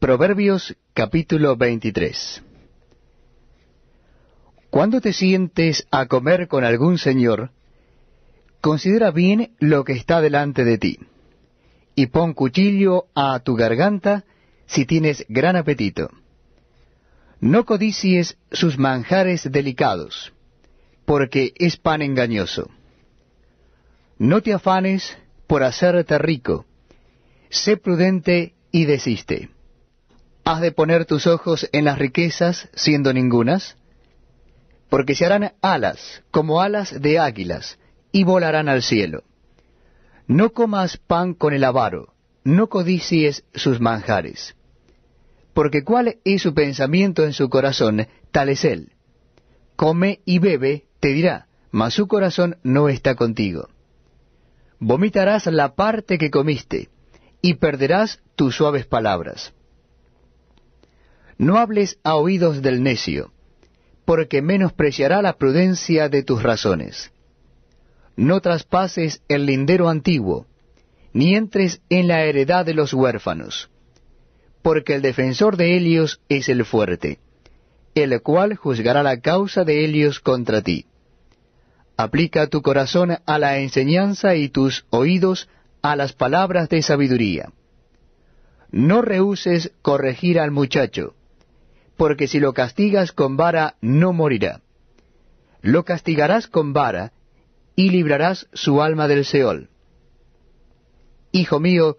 Proverbios capítulo 23 Cuando te sientes a comer con algún señor, considera bien lo que está delante de ti, y pon cuchillo a tu garganta si tienes gran apetito. No codicies sus manjares delicados, porque es pan engañoso. No te afanes por hacerte rico, sé prudente y desiste. ¿Has de poner tus ojos en las riquezas siendo ningunas? Porque se harán alas, como alas de águilas, y volarán al cielo. No comas pan con el avaro, no codicies sus manjares. Porque cuál es su pensamiento en su corazón, tal es él. Come y bebe, te dirá, mas su corazón no está contigo. Vomitarás la parte que comiste, y perderás tus suaves palabras. No hables a oídos del necio, porque menospreciará la prudencia de tus razones. No traspases el lindero antiguo, ni entres en la heredad de los huérfanos, porque el defensor de Helios es el fuerte, el cual juzgará la causa de Helios contra ti. Aplica tu corazón a la enseñanza y tus oídos a las palabras de sabiduría. No rehuses corregir al muchacho, porque si lo castigas con vara no morirá. Lo castigarás con vara y librarás su alma del Seol. Hijo mío,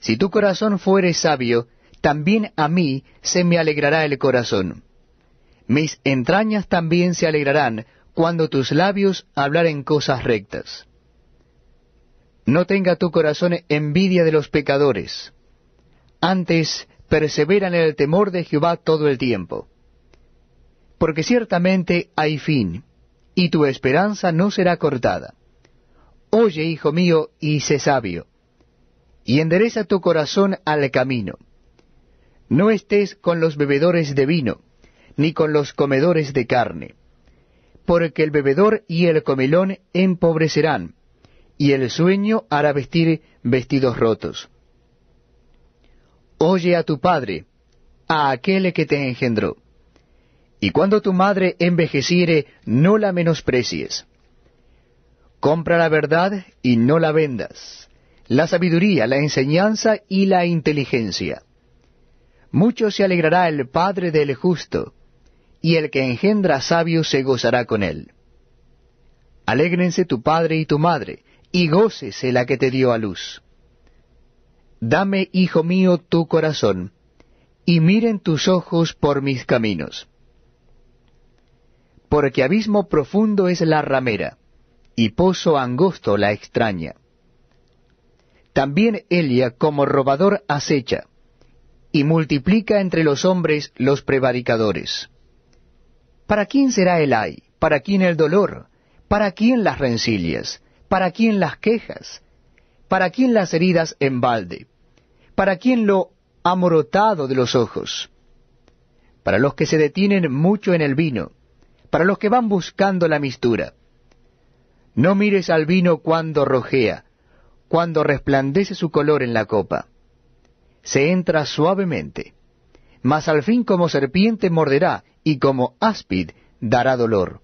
si tu corazón fuere sabio, también a mí se me alegrará el corazón. Mis entrañas también se alegrarán cuando tus labios hablaren cosas rectas. No tenga tu corazón envidia de los pecadores. Antes, Persevera en el temor de Jehová todo el tiempo. Porque ciertamente hay fin, y tu esperanza no será cortada. Oye, hijo mío, y sé sabio, y endereza tu corazón al camino. No estés con los bebedores de vino, ni con los comedores de carne, porque el bebedor y el comelón empobrecerán, y el sueño hará vestir vestidos rotos oye a tu padre, a aquel que te engendró. Y cuando tu madre envejeciere, no la menosprecies. Compra la verdad y no la vendas, la sabiduría, la enseñanza y la inteligencia. Mucho se alegrará el padre del justo, y el que engendra sabio se gozará con él. Alégrense tu padre y tu madre, y gócese la que te dio a luz. Dame, hijo mío, tu corazón, y miren tus ojos por mis caminos. Porque abismo profundo es la ramera, y pozo angosto la extraña. También Elia como robador acecha, y multiplica entre los hombres los prevaricadores. ¿Para quién será el ay? ¿Para quién el dolor? ¿Para quién las rencillas? ¿Para quién las quejas? ¿Para quién las heridas en balde? para quien lo amorotado de los ojos, para los que se detienen mucho en el vino, para los que van buscando la mistura. No mires al vino cuando rojea, cuando resplandece su color en la copa. Se entra suavemente, mas al fin como serpiente morderá y como áspid dará dolor.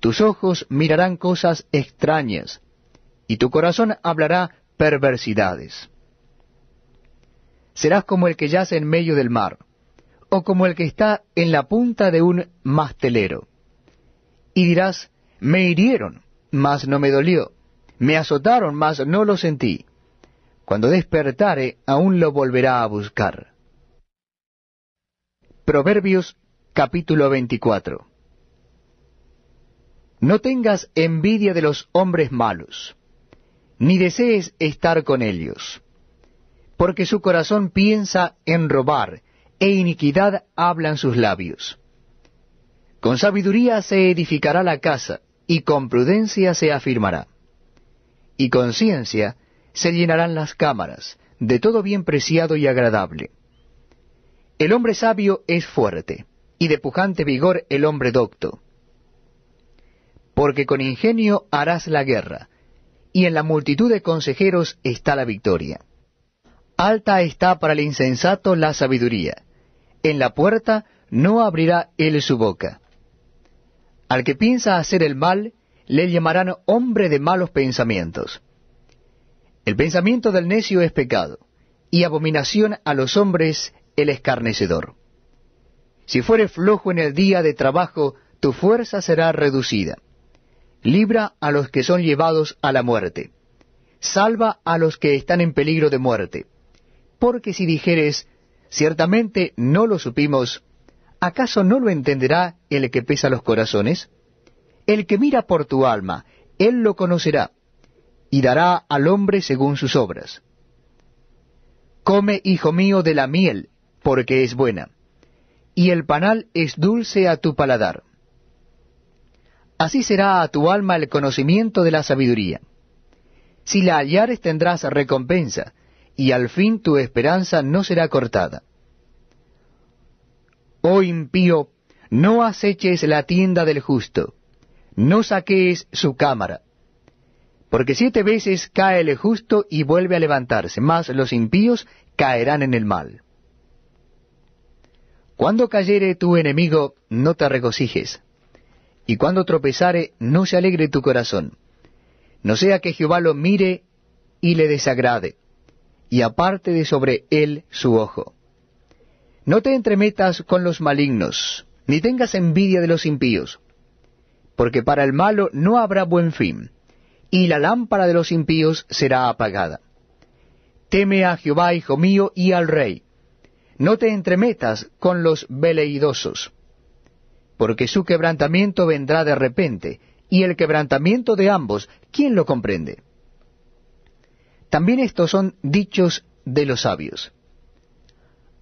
Tus ojos mirarán cosas extrañas, y tu corazón hablará perversidades. Serás como el que yace en medio del mar, o como el que está en la punta de un mastelero. Y dirás, me hirieron, mas no me dolió, me azotaron, mas no lo sentí. Cuando despertare, aún lo volverá a buscar. Proverbios capítulo 24 No tengas envidia de los hombres malos, ni desees estar con ellos porque su corazón piensa en robar, e iniquidad hablan sus labios. Con sabiduría se edificará la casa, y con prudencia se afirmará. Y con ciencia se llenarán las cámaras, de todo bien preciado y agradable. El hombre sabio es fuerte, y de pujante vigor el hombre docto. Porque con ingenio harás la guerra, y en la multitud de consejeros está la victoria. Alta está para el insensato la sabiduría. En la puerta no abrirá él su boca. Al que piensa hacer el mal, le llamarán hombre de malos pensamientos. El pensamiento del necio es pecado, y abominación a los hombres el escarnecedor. Si fuere flojo en el día de trabajo, tu fuerza será reducida. Libra a los que son llevados a la muerte. Salva a los que están en peligro de muerte porque si dijeres, ciertamente no lo supimos, ¿acaso no lo entenderá el que pesa los corazones? El que mira por tu alma, él lo conocerá, y dará al hombre según sus obras. Come, hijo mío, de la miel, porque es buena, y el panal es dulce a tu paladar. Así será a tu alma el conocimiento de la sabiduría. Si la hallares tendrás recompensa, y al fin tu esperanza no será cortada. Oh impío, no aceches la tienda del justo, no saques su cámara. Porque siete veces cae el justo y vuelve a levantarse, mas los impíos caerán en el mal. Cuando cayere tu enemigo, no te regocijes, y cuando tropezare, no se alegre tu corazón, no sea que Jehová lo mire y le desagrade y aparte de sobre él su ojo. No te entremetas con los malignos, ni tengas envidia de los impíos, porque para el malo no habrá buen fin, y la lámpara de los impíos será apagada. Teme a Jehová, hijo mío, y al rey. No te entremetas con los veleidosos, porque su quebrantamiento vendrá de repente, y el quebrantamiento de ambos, ¿quién lo comprende? También estos son dichos de los sabios.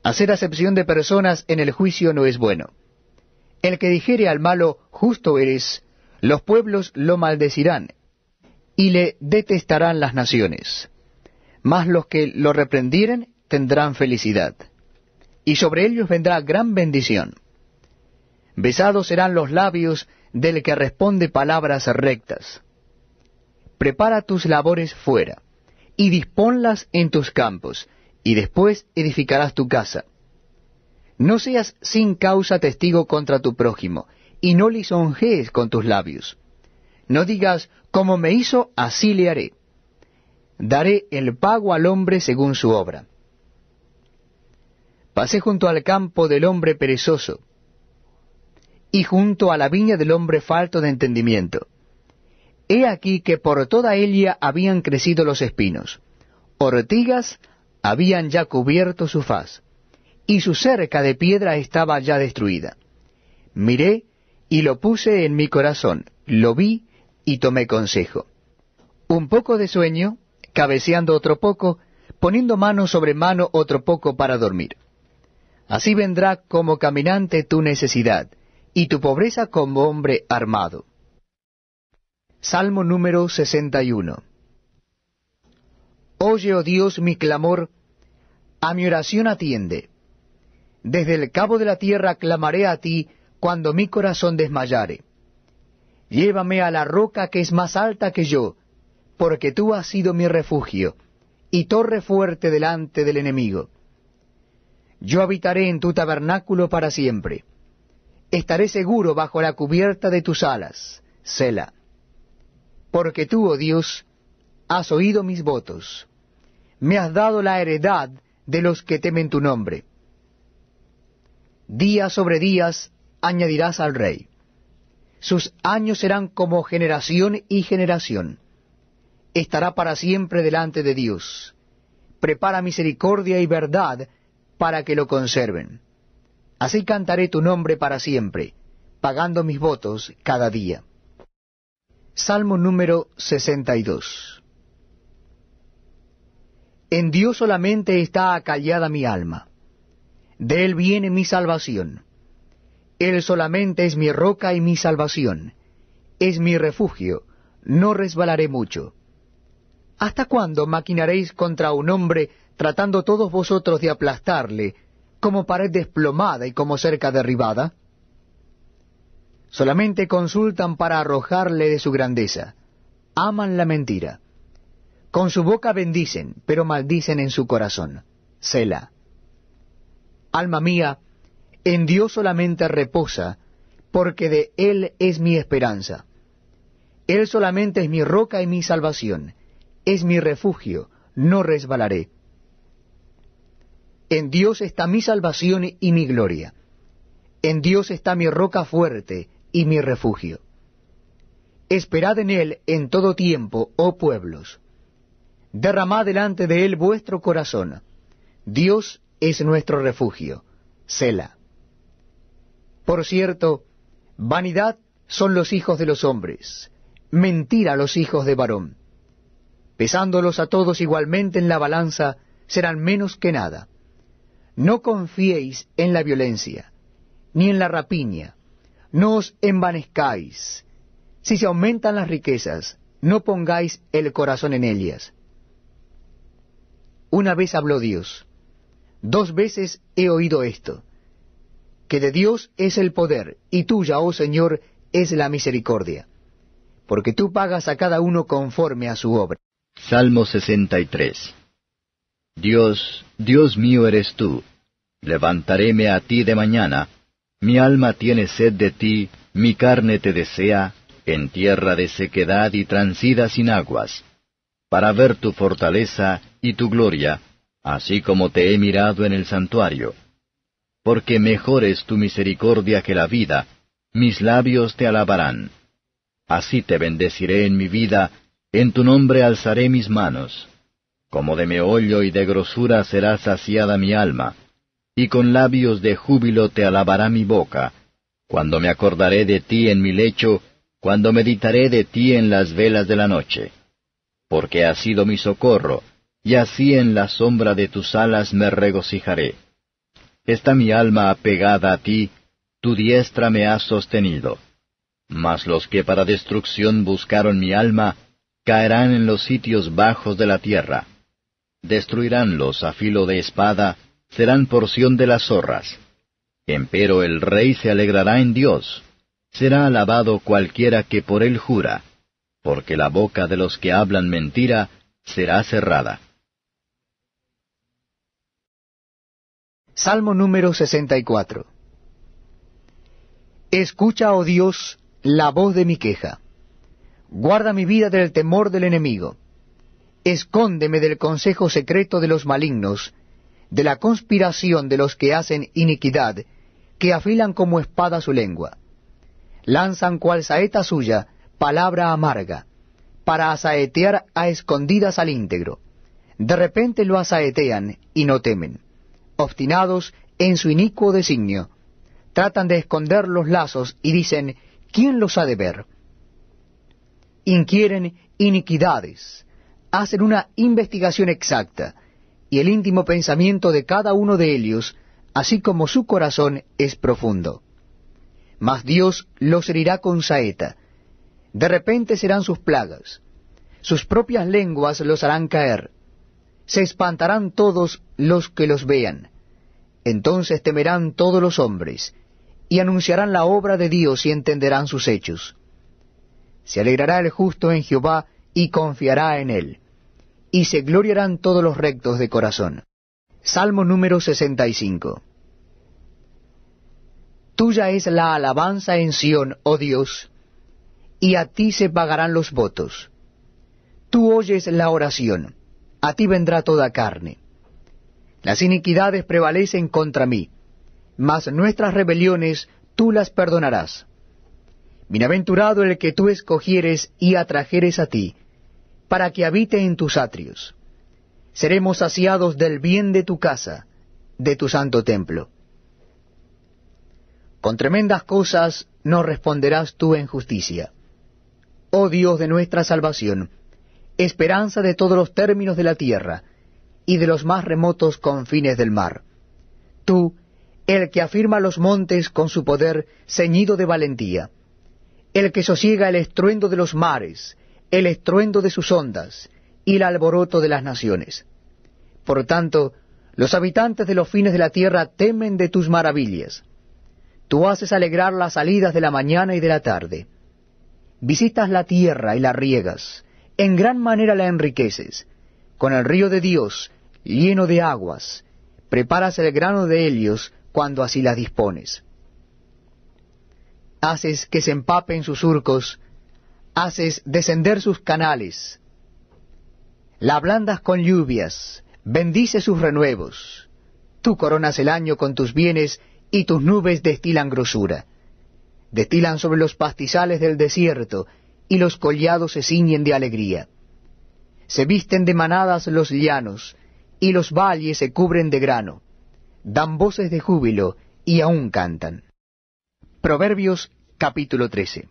Hacer acepción de personas en el juicio no es bueno. El que dijere al malo, justo eres, los pueblos lo maldecirán, y le detestarán las naciones. Mas los que lo reprendieren tendrán felicidad, y sobre ellos vendrá gran bendición. Besados serán los labios del que responde palabras rectas. Prepara tus labores fuera y disponlas en tus campos, y después edificarás tu casa. No seas sin causa testigo contra tu prójimo, y no lisonjees con tus labios. No digas, como me hizo, así le haré. Daré el pago al hombre según su obra. Pasé junto al campo del hombre perezoso, y junto a la viña del hombre falto de entendimiento He aquí que por toda ella habían crecido los espinos, ortigas habían ya cubierto su faz, y su cerca de piedra estaba ya destruida. Miré y lo puse en mi corazón, lo vi y tomé consejo. Un poco de sueño, cabeceando otro poco, poniendo mano sobre mano otro poco para dormir. Así vendrá como caminante tu necesidad, y tu pobreza como hombre armado. Salmo número 61. Oye, oh Dios, mi clamor, a mi oración atiende. Desde el cabo de la tierra clamaré a ti cuando mi corazón desmayare. Llévame a la roca que es más alta que yo, porque tú has sido mi refugio, y torre fuerte delante del enemigo. Yo habitaré en tu tabernáculo para siempre. Estaré seguro bajo la cubierta de tus alas, selah. Porque tú, oh Dios, has oído mis votos, me has dado la heredad de los que temen tu nombre. Día sobre días añadirás al rey. Sus años serán como generación y generación. Estará para siempre delante de Dios. Prepara misericordia y verdad para que lo conserven. Así cantaré tu nombre para siempre, pagando mis votos cada día. Salmo número 62. En Dios solamente está acallada mi alma. De Él viene mi salvación. Él solamente es mi roca y mi salvación. Es mi refugio. No resbalaré mucho. ¿Hasta cuándo maquinaréis contra un hombre tratando todos vosotros de aplastarle, como pared desplomada y como cerca derribada? Solamente consultan para arrojarle de su grandeza. Aman la mentira. Con su boca bendicen, pero maldicen en su corazón. Sela. Alma mía, en Dios solamente reposa, porque de Él es mi esperanza. Él solamente es mi roca y mi salvación, es mi refugio, no resbalaré. En Dios está mi salvación y mi gloria. En Dios está mi roca fuerte, y mi refugio. Esperad en él en todo tiempo, oh pueblos. Derramad delante de él vuestro corazón. Dios es nuestro refugio. Sela. Por cierto, vanidad son los hijos de los hombres, mentira los hijos de varón. Pesándolos a todos igualmente en la balanza, serán menos que nada. No confiéis en la violencia, ni en la rapiña, no os envanezcáis. Si se aumentan las riquezas, no pongáis el corazón en ellas. Una vez habló Dios, dos veces he oído esto, que de Dios es el poder, y tuya, oh Señor, es la misericordia, porque tú pagas a cada uno conforme a su obra. Salmo 63 Dios, Dios mío eres tú, levantaréme a ti de mañana, mi alma tiene sed de ti, mi carne te desea, en tierra de sequedad y transida sin aguas, para ver tu fortaleza y tu gloria, así como te he mirado en el santuario. Porque mejor es tu misericordia que la vida, mis labios te alabarán. Así te bendeciré en mi vida, en tu nombre alzaré mis manos. Como de meollo y de grosura será saciada mi alma y con labios de júbilo te alabará mi boca, cuando me acordaré de ti en mi lecho, cuando meditaré de ti en las velas de la noche. Porque has sido mi socorro, y así en la sombra de tus alas me regocijaré. Está mi alma apegada a ti, tu diestra me ha sostenido. Mas los que para destrucción buscaron mi alma, caerán en los sitios bajos de la tierra. Destruiránlos a filo de espada, serán porción de las zorras. Empero el rey se alegrará en Dios. Será alabado cualquiera que por él jura, porque la boca de los que hablan mentira será cerrada. Salmo número 64 Escucha, oh Dios, la voz de mi queja. Guarda mi vida del temor del enemigo. Escóndeme del consejo secreto de los malignos de la conspiración de los que hacen iniquidad, que afilan como espada su lengua. Lanzan cual saeta suya palabra amarga, para asaetear a escondidas al íntegro. De repente lo asaetean y no temen. Obstinados en su inicuo designio, tratan de esconder los lazos y dicen, ¿quién los ha de ver? Inquieren iniquidades, hacen una investigación exacta, y el íntimo pensamiento de cada uno de ellos, así como su corazón es profundo. Mas Dios los herirá con saeta. De repente serán sus plagas. Sus propias lenguas los harán caer. Se espantarán todos los que los vean. Entonces temerán todos los hombres, y anunciarán la obra de Dios y entenderán sus hechos. Se alegrará el justo en Jehová y confiará en él y se gloriarán todos los rectos de corazón. Salmo número 65. Tuya es la alabanza en Sión, oh Dios, y a ti se pagarán los votos. Tú oyes la oración, a ti vendrá toda carne. Las iniquidades prevalecen contra mí, mas nuestras rebeliones tú las perdonarás. Bienaventurado el que tú escogieres y atrajeres a ti, para que habite en tus atrios. Seremos saciados del bien de tu casa, de tu santo templo. Con tremendas cosas no responderás tú en justicia. Oh Dios de nuestra salvación, esperanza de todos los términos de la tierra y de los más remotos confines del mar. Tú, el que afirma los montes con su poder ceñido de valentía, el que sosiega el estruendo de los mares, el estruendo de sus ondas y el alboroto de las naciones. Por tanto, los habitantes de los fines de la tierra temen de tus maravillas. Tú haces alegrar las salidas de la mañana y de la tarde. Visitas la tierra y la riegas, en gran manera la enriqueces. Con el río de Dios, lleno de aguas, preparas el grano de helios cuando así las dispones. Haces que se empapen sus surcos haces descender sus canales, la ablandas con lluvias, bendice sus renuevos. Tú coronas el año con tus bienes y tus nubes destilan grosura. Destilan sobre los pastizales del desierto y los collados se ciñen de alegría. Se visten de manadas los llanos y los valles se cubren de grano. Dan voces de júbilo y aún cantan. Proverbios capítulo 13.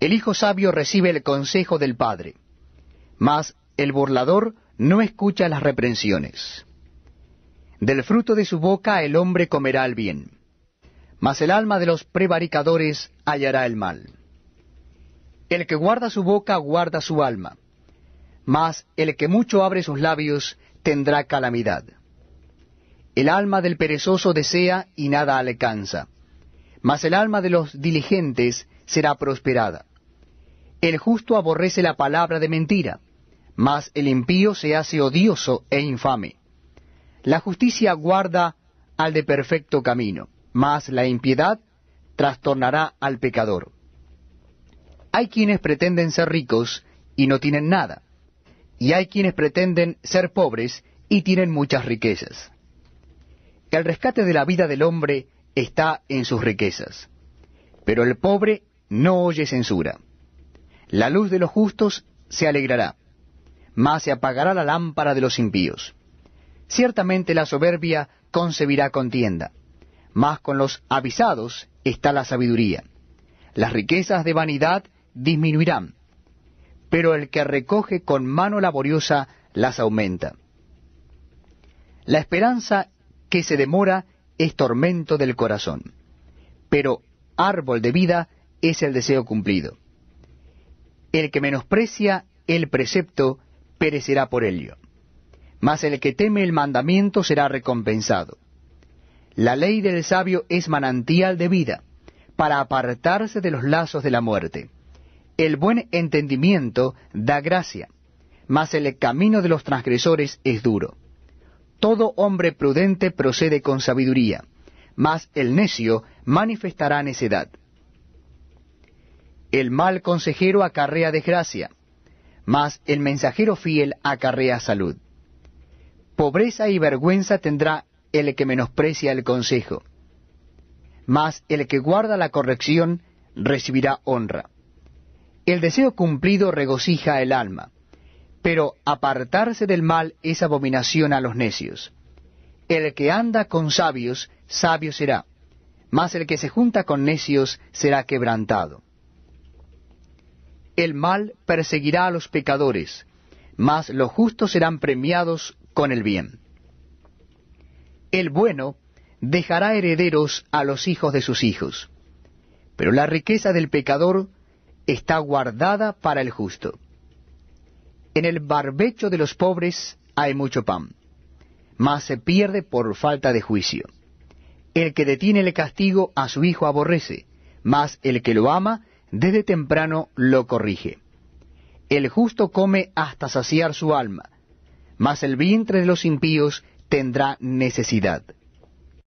El hijo sabio recibe el consejo del padre, mas el burlador no escucha las reprensiones. Del fruto de su boca el hombre comerá el bien, mas el alma de los prevaricadores hallará el mal. El que guarda su boca guarda su alma, mas el que mucho abre sus labios tendrá calamidad. El alma del perezoso desea y nada alcanza, mas el alma de los diligentes será prosperada. El justo aborrece la palabra de mentira, mas el impío se hace odioso e infame. La justicia guarda al de perfecto camino, mas la impiedad trastornará al pecador. Hay quienes pretenden ser ricos y no tienen nada, y hay quienes pretenden ser pobres y tienen muchas riquezas. El rescate de la vida del hombre está en sus riquezas, pero el pobre no oye censura. La luz de los justos se alegrará, mas se apagará la lámpara de los impíos. Ciertamente la soberbia concebirá contienda, mas con los avisados está la sabiduría. Las riquezas de vanidad disminuirán, pero el que recoge con mano laboriosa las aumenta. La esperanza que se demora es tormento del corazón, pero árbol de vida es el deseo cumplido. El que menosprecia el precepto perecerá por ello, mas el que teme el mandamiento será recompensado. La ley del sabio es manantial de vida, para apartarse de los lazos de la muerte. El buen entendimiento da gracia, mas el camino de los transgresores es duro. Todo hombre prudente procede con sabiduría, mas el necio manifestará necedad. El mal consejero acarrea desgracia, mas el mensajero fiel acarrea salud. Pobreza y vergüenza tendrá el que menosprecia el consejo, mas el que guarda la corrección recibirá honra. El deseo cumplido regocija el alma, pero apartarse del mal es abominación a los necios. El que anda con sabios, sabio será, mas el que se junta con necios será quebrantado el mal perseguirá a los pecadores, mas los justos serán premiados con el bien. El bueno dejará herederos a los hijos de sus hijos, pero la riqueza del pecador está guardada para el justo. En el barbecho de los pobres hay mucho pan, mas se pierde por falta de juicio. El que detiene el castigo a su hijo aborrece, mas el que lo ama desde temprano lo corrige. El justo come hasta saciar su alma, mas el vientre de los impíos tendrá necesidad.